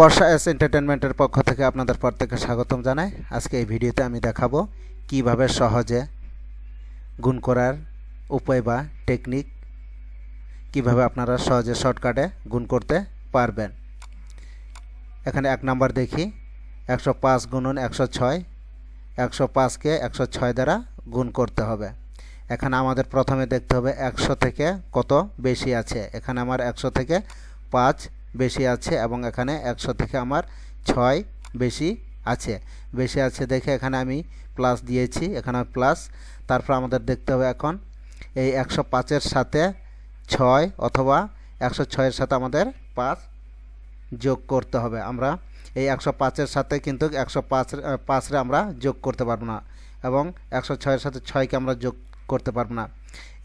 বর্ষা S এন্টারটেনমেন্টের পক্ষ থেকে আপনাদের প্রত্যেককে স্বাগতম জানাই আজকে এই ভিডিওতে আমি দেখাবো কিভাবে সহজে গুণ করার উপায় বা টেকনিক কিভাবে আপনারা সহজে শর্টকাটে গুণ করতে পারবেন এখানে এক নাম্বার দেখি একশো পাঁচ গুণন একশো ছয় একশো পাঁচকে একশো ছয় দ্বারা গুণ করতে হবে এখানে আমাদের প্রথমে দেখতে হবে একশো থেকে কত বেশি আছে এখানে আমার একশো থেকে পাঁচ বেশি আছে এবং এখানে একশো থেকে আমার ছয় বেশি আছে বেশি আছে দেখে এখানে আমি প্লাস দিয়েছি এখানে প্লাস তারপর আমাদের দেখতে হবে এখন এই একশো পাঁচের সাথে ছয় অথবা একশো ছয়ের সাথে আমাদের পাঁচ যোগ করতে হবে আমরা এই একশো পাঁচের সাথে কিন্তু একশো পাঁচ পাঁচরে আমরা যোগ করতে পারবো না এবং একশো ছয়ের সাথে ছয়কে আমরা যোগ করতে পারবো না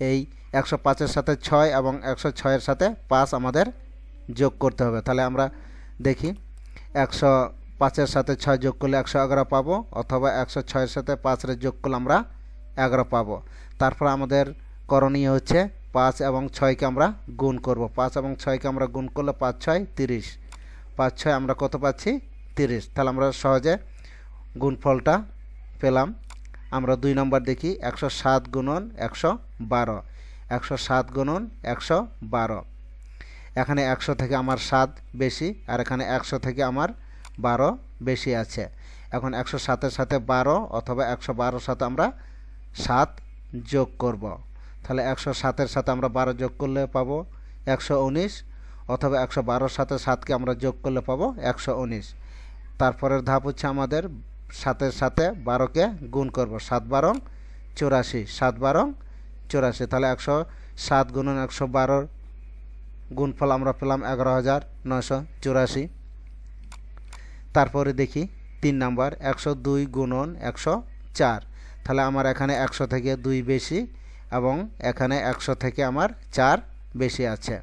এই একশো পাঁচের সাথে ছয় এবং একশো ছয়ের সাথে পাঁচ আমাদের যোগ করতে হবে তাহলে আমরা দেখি একশো পাঁচের সাথে ছয় যোগ করলে একশো এগারো পাবো অথবা একশো ছয়ের সাথে পাঁচের যোগ করলে আমরা এগারো পাবো তারপর আমাদের করণীয় হচ্ছে পাঁচ এবং ছয়কে আমরা গুণ করব পাঁচ এবং ছয়কে আমরা গুণ করলে পাঁচ ছয় তিরিশ পাঁচ ছয় আমরা কত পাচ্ছি তিরিশ তাহলে আমরা সহজে গুণফলটা পেলাম আমরা দুই নম্বর দেখি একশো সাত গুণন একশো বারো একশো সাত গুণন একশো বারো এখানে একশো থেকে আমার সাত বেশি আর এখানে একশো থেকে আমার বারো বেশি আছে এখন একশো সাতের সাথে বারো অথবা একশো বারোর সাথে আমরা সাত যোগ করব। তাহলে একশো সাতের সাথে আমরা বারো যোগ করলে পাব একশো উনিশ অথবা একশো বারোর সাথে সাতকে আমরা যোগ করলে পাব একশো উনিশ তারপরের ধাপ হচ্ছে আমাদের সাতের সাথে বারোকে গুণ করব সাত বারো চৌরাশি সাত বারো চৌরাশি তাহলে একশো সাত গুণন একশো বারোর গুণফল আমরা পেলাম এগারো হাজার নয়শো চুরাশি তারপরে দেখি তিন নাম্বার একশো দুই গুণন একশো চার তাহলে আমার এখানে একশো থেকে দুই বেশি এবং এখানে একশো থেকে আমার চার বেশি আছে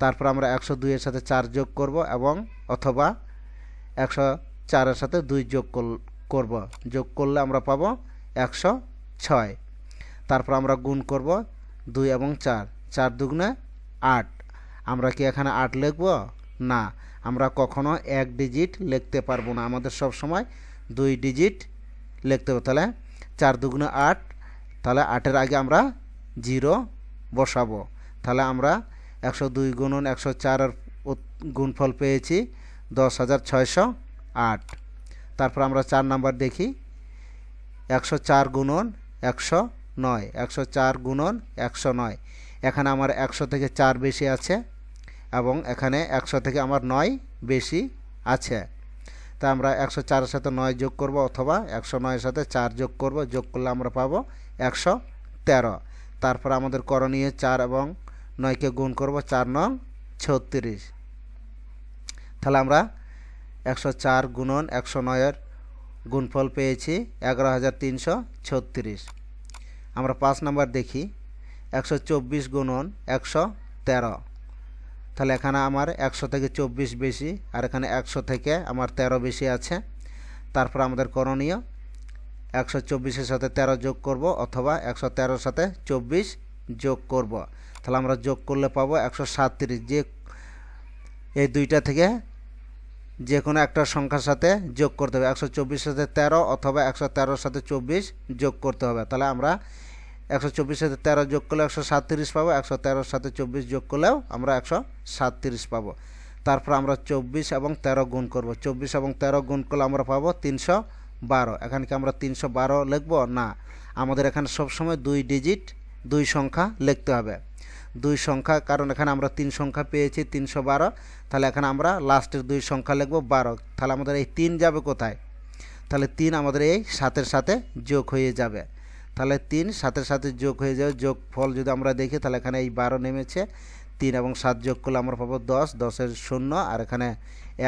তারপর আমরা একশো দুইয়ের সাথে চার যোগ করব এবং অথবা একশো চারের সাথে দুই যোগ করব যোগ করলে আমরা পাবো একশো ছয় তারপর আমরা গুণ করব দুই এবং চার চার দুগুণে আট আমরা কি এখানে আট লিখব না আমরা কখনো এক ডিজিট লিখতে পারবো না আমাদের সব সময় দুই ডিজিট লিখতে হবে তাহলে চার দুগুণে আট তাহলে আটের আগে আমরা জিরো বসাবো তাহলে আমরা একশো দুই গুণন একশো চারের গুণফল পেয়েছি দশ হাজার ছয়শো আট তারপর আমরা চার নাম্বার দেখি একশো চার গুণন একশো নয় একশো চার গুণন একশো নয় এখানে আমার একশো থেকে চার বেশি আছে এবং এখানে একশো থেকে আমার নয় বেশি আছে তা আমরা একশো চারের সাথে নয় যোগ করব অথবা একশো নয়ের সাথে চার যোগ করব যোগ করলে আমরা পাবো একশো তেরো তারপর আমাদের করণীয় চার এবং নয়কে গুণ করব চার নং ছত্রিশ তাহলে আমরা একশো চার গুণন একশো নয়ের গুণফল পেয়েছি এগারো হাজার তিনশো ছত্রিশ আমরা পাঁচ নাম্বার দেখি একশো চব্বিশ গুণন একশো তেরো তাহলে এখানে আমার একশো থেকে চব্বিশ বেশি আর এখানে একশো থেকে আমার তেরো বেশি আছে তারপর আমাদের করণীয় একশো চব্বিশের সাথে তেরো যোগ করব অথবা একশো তেরোর সাথে চব্বিশ যোগ করব তাহলে আমরা যোগ করলে পাবো একশো সাতত্রিশ যে এই দুইটা থেকে যে কোনো একটা সংখ্যার সাথে যোগ করতে হবে একশো চব্বিশ সাথে তেরো অথবা একশো তেরোর সাথে চব্বিশ যোগ করতে হবে তাহলে আমরা একশো চব্বিশের সাথে তেরো যোগ করলে একশো সাতত্রিশ পাবো একশো তেরোর সাথে চব্বিশ যোগ করলেও আমরা একশো সাতত্রিশ পাবো তারপর আমরা চব্বিশ এবং তেরো গুণ করব চব্বিশ এবং তেরো গুণ করলে আমরা পাবো তিনশো বারো এখানে কি আমরা তিনশো বারো লিখবো না আমাদের এখানে সবসময় দুই ডিজিট দুই সংখ্যা লিখতে হবে দুই সংখ্যা কারণ এখানে আমরা তিন সংখ্যা পেয়েছি তিনশো বারো তাহলে এখানে আমরা লাস্টের দুই সংখ্যা লিখব বারো তাহলে আমাদের এই তিন যাবে কোথায় তাহলে তিন আমাদের এই সাতের সাথে যোগ হয়ে যাবে তাহলে তিন সাথে সাথে যোগ হয়ে যাবে যোগ ফল যদি আমরা দেখি তাহলে এখানে এই বারো নেমেছে তিন এবং সাত যোগ করলে আমরা পাবো দশ দশের শূন্য আর এখানে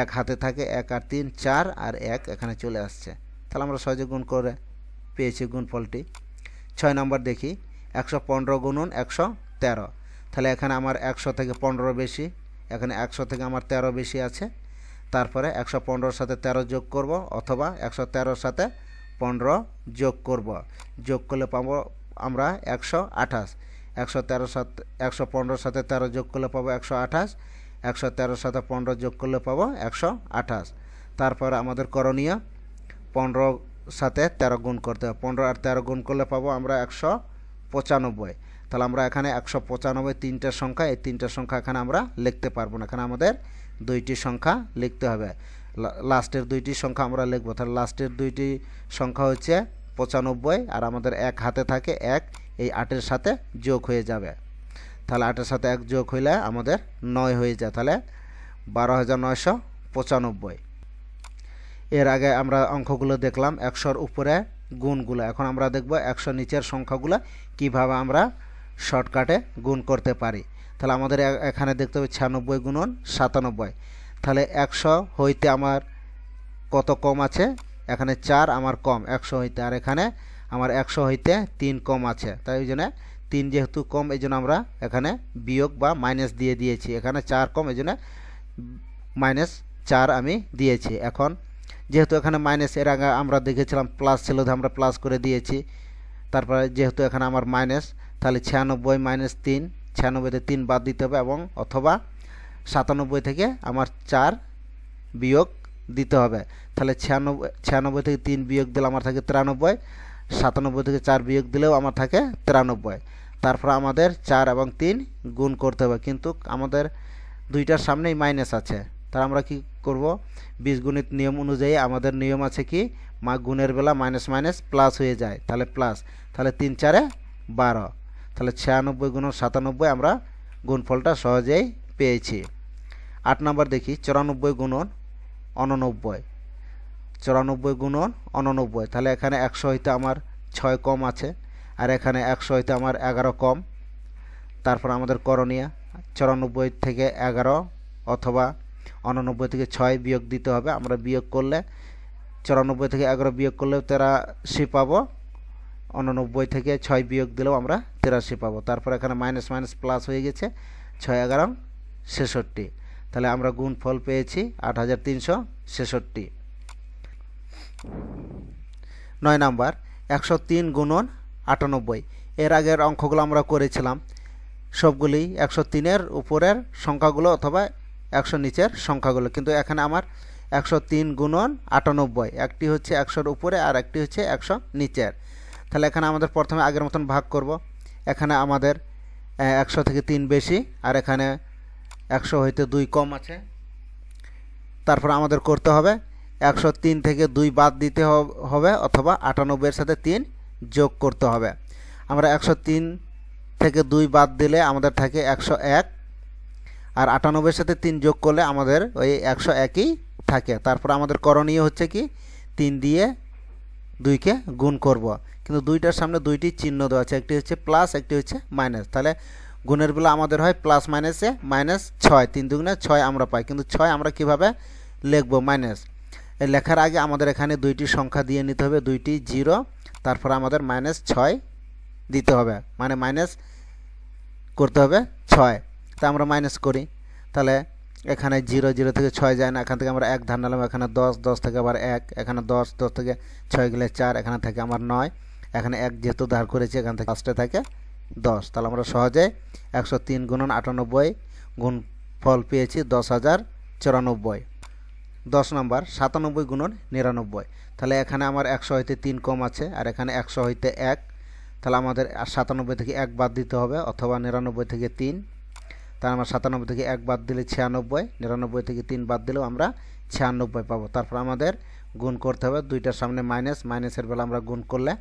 এক হাতে থাকে এক আর তিন চার আর এক এখানে চলে আসছে তাহলে আমরা সহজে গুণ করে পেয়েছি গুণ ফলটি ছয় নম্বর দেখি একশো পনেরো গুণুন একশো তেরো তাহলে এখানে আমার একশো থেকে পনেরো বেশি এখানে একশো থেকে আমার তেরো বেশি আছে তারপরে একশো পনেরোর সাথে তেরো যোগ করব অথবা একশো তেরোর সাথে পনেরো যোগ করব যোগ করলে পাব আমরা একশো আঠাশ একশো তেরো সাথে একশো পনেরোর সাথে তেরো যোগ করলে পাবো একশো আঠাশ একশো তেরোর সাথে পনেরো যোগ করলে পাবো একশো আঠাশ তারপর আমাদের করণীয় পনেরো সাথে তেরো গুণ করতে হবে পনেরো আর তেরো গুণ করলে পাবো আমরা একশো পঁচানব্বই তাহলে আমরা এখানে একশো পঁচানব্বই তিনটে সংখ্যা এই তিনটে সংখ্যা এখানে আমরা লিখতে পারবো না এখানে আমাদের দুইটি সংখ্যা লিখতে হবে লাস্টের দুইটি সংখ্যা আমরা লিখব তাহলে লাস্টের দুইটি সংখ্যা হচ্ছে পঁচানব্বই আর আমাদের এক হাতে থাকে এক এই আটের সাথে যোগ হয়ে যাবে তাহলে আটের সাথে এক যোগ হইলে আমাদের নয় হয়ে যায় তাহলে বারো হাজার নয়শো পঁচানব্বই এর আগে আমরা অঙ্কগুলো দেখলাম একশোর উপরে গুণগুলো এখন আমরা দেখব একশো নিচের সংখ্যাগুলো কিভাবে আমরা শর্টকাটে গুণ করতে পারি তাহলে আমাদের এখানে দেখতে হবে ছিয়ানব্বই গুণন সাতানব্বই তাহলে একশো হইতে আমার কত কম আছে এখানে চার আমার কম একশো হইতে আর এখানে আমার একশো হইতে তিন কম আছে তাই ওই জন্য তিন যেহেতু কম এই জন্য আমরা এখানে বিয়োগ বা মাইনাস দিয়ে দিয়েছি এখানে চার কম এই জন্যে মাইনাস চার আমি দিয়েছি এখন যেহেতু এখানে মাইনাস এর আগে আমরা দেখেছিলাম প্লাস ছিল আমরা প্লাস করে দিয়েছি তারপরে যেহেতু এখানে আমার মাইনাস তাহলে ছিয়ানব্বই মাইনাস তিন ছিয়ানব্বইতে তিন বাদ দিতে হবে এবং অথবা সাতানব্বই থেকে আমার চার বিয়োগ দিতে হবে তাহলে ছিয়ানব্বই ছিয়ানব্বই থেকে তিন বিয়োগ দিলে আমার থাকে তিরানব্বই সাতানব্বই থেকে চার বিয়োগ দিলেও আমার থাকে তিরানব্বই তারপর আমাদের চার এবং তিন গুণ করতে হবে কিন্তু আমাদের দুইটার সামনেই মাইনাস আছে তার আমরা কি করব বীজগণিত নিয়ম অনুযায়ী আমাদের নিয়ম আছে কি মা গুণের বেলা মাইনাস মাইনাস প্লাস হয়ে যায় তাহলে প্লাস তাহলে তিন চারে বারো তাহলে ছিয়ানব্বই গুণ সাতানব্বই আমরা গুণফলটা সহজেই পেয়েছি আট নাম্বার দেখি চুরানব্বই গুণন অননব্বই চুরানব্বই গুণন অননব্বই তাহলে এখানে একশো হইতে আমার ছয় কম আছে আর এখানে একশো হইতে আমার এগারো কম তারপর আমাদের করণীয় চুরানব্বই থেকে এগারো অথবা অনানব্বই থেকে ছয় বিয়োগ দিতে হবে আমরা বিয়োগ করলে চুরানব্বই থেকে এগারো বিয়োগ করলেও তেরাশি পাবো অনানব্বই থেকে ছয় বিয়োগ দিলেও আমরা তেরাশি পাবো তারপর এখানে মাইনাস মাইনাস প্লাস হয়ে গেছে ছয় এগারো ছেষট্টি তাহলে আমরা গুণ ফল পেয়েছি আট হাজার তিনশো ছেষট্টি নয় নাম্বার একশো তিন গুণন আটানব্বই এর আগের অঙ্কগুলো আমরা করেছিলাম সবগুলি একশো তিনের উপরের সংখ্যাগুলো অথবা একশো নিচের সংখ্যাগুলো কিন্তু এখানে আমার একশো তিন গুণন আটানব্বই একটি হচ্ছে একশোর উপরে আর একটি হচ্ছে একশো নিচের তাহলে এখানে আমাদের প্রথমে আগের মতন ভাগ করব এখানে আমাদের একশো থেকে তিন বেশি আর এখানে একশো হইতে দুই কম আছে তারপর আমাদের করতে হবে একশো তিন থেকে দুই বাদ দিতে হবে অথবা আটানব্বইয়ের সাথে তিন যোগ করতে হবে আমরা একশো তিন থেকে দুই বাদ দিলে আমাদের থাকে একশো এক আর আটানব্বইয়ের সাথে তিন যোগ করলে আমাদের ওই একশো একই থাকে তারপর আমাদের করণীয় হচ্ছে কি তিন দিয়ে দুইকে গুণ করব। কিন্তু দুইটার সামনে দুইটি চিহ্ন দেওয়া আছে একটি হচ্ছে প্লাস একটি হচ্ছে মাইনাস তাহলে গুণের বেলা আমাদের হয় প্লাস মাইনাসে মাইনাস ছয় তিন দুগুণে ছয় আমরা পাই কিন্তু ছয় আমরা কিভাবে লিখব মাইনাস লেখার আগে আমাদের এখানে দুইটি সংখ্যা দিয়ে নিতে হবে দুইটি জিরো তারপর আমাদের মাইনাস ছয় দিতে হবে মানে মাইনাস করতে হবে ছয় তা আমরা মাইনাস করি তাহলে এখানে জিরো জিরো থেকে ছয় যায় না এখান থেকে আমরা এক ধার নিলাম এখানে দশ দশ থেকে আবার এক এখানে দশ দশ থেকে ছয় গেলে চার এখানে থাকে আমার নয় এখানে এক যেহেতু ধার করেছি এখান থেকে পাঁচটা থাকে দশ তাহলে আমরা সহজে একশো তিন গুণন আটানব্বই গুণ ফল পেয়েছি দশ হাজার চুরানব্বই দশ নম্বর সাতানব্বই গুণন নিরানব্বই তাহলে এখানে আমার একশো হইতে তিন কম আছে আর এখানে একশো হইতে এক তাহলে আমাদের সাতানব্বই থেকে এক বাদ দিতে হবে অথবা নিরানব্বই থেকে তিন তাহলে আমার সাতানব্বই থেকে এক বাদ দিলে ছিয়ানব্বই নিরানব্বই থেকে তিন বাদ দিলেও আমরা ছিয়ানব্বই পাবো তারপর আমাদের গুণ করতে হবে দুইটার সামনে মাইনাস মাইনাসের বেলা আমরা গুণ করলে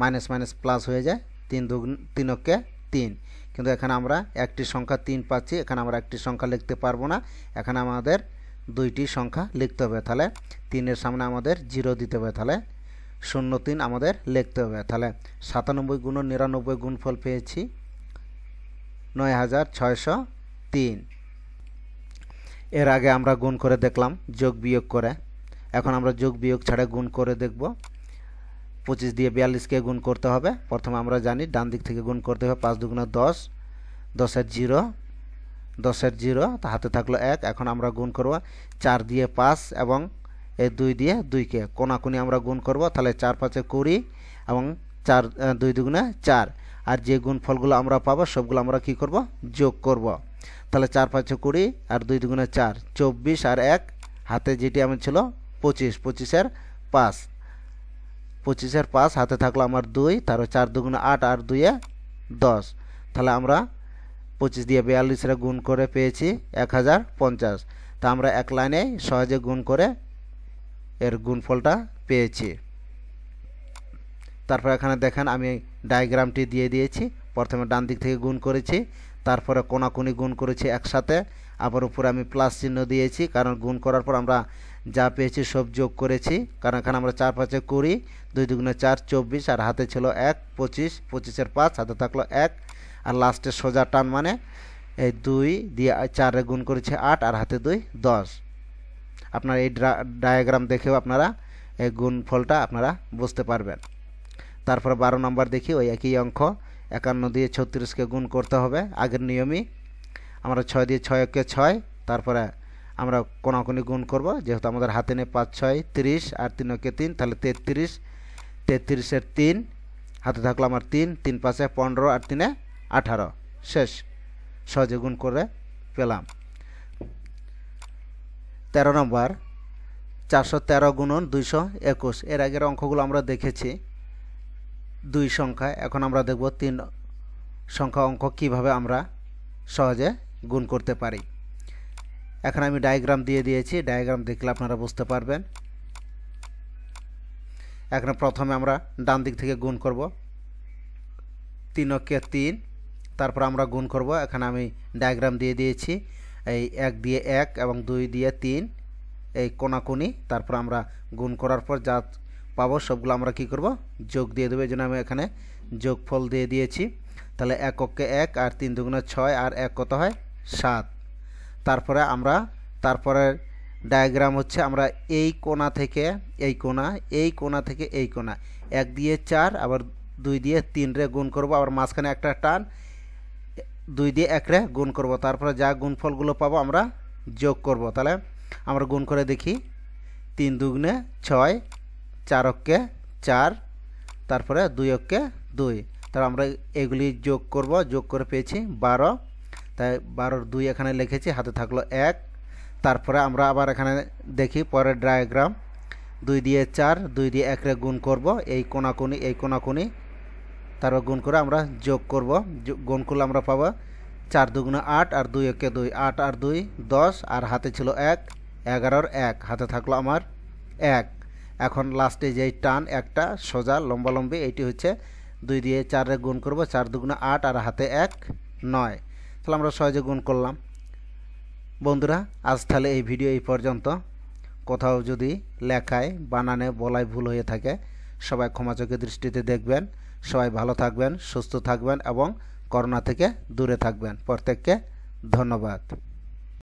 মাইনাস মাইনাস প্লাস হয়ে যায় তিন দুগুণ অক্ষে তিন কিন্তু এখানে আমরা একটি সংখ্যা তিন পাচ্ছি এখানে আমরা একটি সংখ্যা লিখতে পারবো না এখানে আমাদের দুইটি সংখ্যা লিখতে হবে তাহলে তিনের সামনে আমাদের জিরো দিতে হবে তাহলে শূন্য তিন আমাদের লিখতে হবে তাহলে সাতানব্বই গুণ নিরানব্বই গুণফল পেয়েছি নয় হাজার ছয়শো তিন এর আগে আমরা গুণ করে দেখলাম যোগ বিয়োগ করে এখন আমরা যোগ বিয়োগ ছাড়া গুণ করে দেখব পঁচিশ দিয়ে বিয়াল্লিশকে গুণ করতে হবে প্রথমে আমরা জানি ডান দিক থেকে গুণ করতে হবে পাঁচ দুগুণা দশ দশের জিরো দশের জিরো হাতে থাকলো এক এখন আমরা গুণ করব চার দিয়ে পাঁচ এবং এই দুই দিয়ে দুইকে কোনাকুনি আমরা গুণ করব তাহলে চার পাঁচে কুড়ি এবং চার দুই দুগুণে চার আর যে গুণ ফলগুলো আমরা পাবো সবগুলো আমরা কি করব যোগ করব তাহলে চার পাঁচে কুড়ি আর দুই দুগুণে চার চব্বিশ আর এক হাতে যেটি আমি ছিল পঁচিশ পঁচিশের পাঁচ পঁচিশের পাঁচ হাতে থাকলো আমার দুই তারও চার দুগুণে আট আর দুইয়ে দশ তাহলে আমরা পঁচিশ দিয়ে বিয়াল্লিশরা গুণ করে পেয়েছি এক হাজার পঞ্চাশ তা আমরা এক লাইনে সহজে গুণ করে এর গুণফলটা পেয়েছি তারপর এখানে দেখেন আমি ডায়াগ্রামটি দিয়ে দিয়েছি প্রথমে ডান দিক থেকে গুণ করেছি তারপরে কোনাকুনি গুণ করেছি একসাথে আবার উপরে আমি প্লাস চিহ্ন দিয়েছি কারণ গুণ করার পর আমরা যা পেয়েছি সব যোগ করেছি কারণ এখানে আমরা চার পাঁচে কুড়ি দুই দুগুণে চার চব্বিশ আর হাতে ছিল এক পঁচিশ পঁচিশের পাঁচ হাতে থাকলো এক আর লাস্টে সোজা টান মানে এই দুই দিয়ে চারে গুণ করেছে আট আর হাতে দুই দশ আপনার এই ডায়াগ্রাম দেখেও আপনারা এই গুণ ফলটা আপনারা বুঝতে পারবেন তারপর বারো নম্বর দেখি ওই একই অঙ্ক একান্ন দিয়ে ছত্রিশকে গুণ করতে হবে আগের নিয়মই আমরা ছয় দিয়ে ছয়কে ছয় তারপরে আমরা কোনাকুনি গুণ করব যেহেতু আমাদের হাতে নেই পাঁচ ছয় তিরিশ আর তিন ওকে তিন তাহলে তেত্রিশ তেত্রিশের তিন হাতে থাকলো আমার তিন তিন পাঁচে পনেরো আর তিনে আঠারো শেষ সহজে গুণ করে পেলাম তেরো নম্বর চারশো তেরো গুণন দুইশো একুশ এর আগের অঙ্কগুলো আমরা দেখেছি দুই সংখ্যা এখন আমরা দেখব তিন সংখ্যা অঙ্ক কিভাবে আমরা সহজে গুণ করতে পারি এখন আমি ডায়াগ্রাম দিয়ে দিয়েছি ডায়াগ্রাম দেখলে আপনারা বুঝতে পারবেন এখন প্রথমে আমরা ডান দিক থেকে গুণ করব তিন অক্ষে তিন তারপর আমরা গুণ করব এখানে আমি ডায়াগ্রাম দিয়ে দিয়েছি এই এক দিয়ে এক এবং দুই দিয়ে তিন এই কোনাকুনি তারপর আমরা গুণ করার পর যা পাবো সবগুলো আমরা কি করব যোগ দিয়ে দেবো এই জন্য আমি এখানে যোগফল দিয়ে দিয়েছি তাহলে এক অক্ষে এক আর তিন দুগুণে ছয় আর এক কত হয় সাত তারপরে আমরা তারপরে ডায়াগ্রাম হচ্ছে আমরা এই কোণা থেকে এই কোণা এই কোণা থেকে এই কোণা এক দিয়ে চার আবার দুই দিয়ে তিন রে গুণ করব আবার মাঝখানে একটা টান দুই দিয়ে এক রে গুণ করব তারপরে যা গুণফলগুলো পাবো আমরা যোগ করব তাহলে আমরা গুণ করে দেখি তিন দুগুণে ছয় চার অক্কে চার তারপরে দুই অক্কে দুই তাহলে আমরা এগুলি যোগ করব যোগ করে পেয়েছি বারো তাই বারোর দুই এখানে লিখেছি হাতে থাকলো এক তারপরে আমরা আবার এখানে দেখি পরের ডায়াগ্রাম দুই দিয়ে চার দুই দিয়ে একরে গুণ করব এই কোনাকুনি এই কোনাকুনি তারপর গুণ করে আমরা যোগ করব গুণ করলে আমরা পাবো চার দুগুণ আট আর দুই একে দুই আট আর দুই দশ আর হাতে ছিল এক এগারোর এক হাতে থাকলো আমার এক এখন লাস্টে যেই টান একটা সোজা লম্বালম্বি এইটি হচ্ছে দুই দিয়ে চারে গুণ করব চার দুগুণ আট আর হাতে এক নয় তাহলে আমরা সহজে গুণ করলাম বন্ধুরা আজ তাহলে এই ভিডিও এই পর্যন্ত কোথাও যদি লেখায় বানানে বলায় ভুল হয়ে থাকে সবাই ক্ষমাচোখে দৃষ্টিতে দেখবেন সবাই ভালো থাকবেন সুস্থ থাকবেন এবং করোনা থেকে দূরে থাকবেন প্রত্যেককে ধন্যবাদ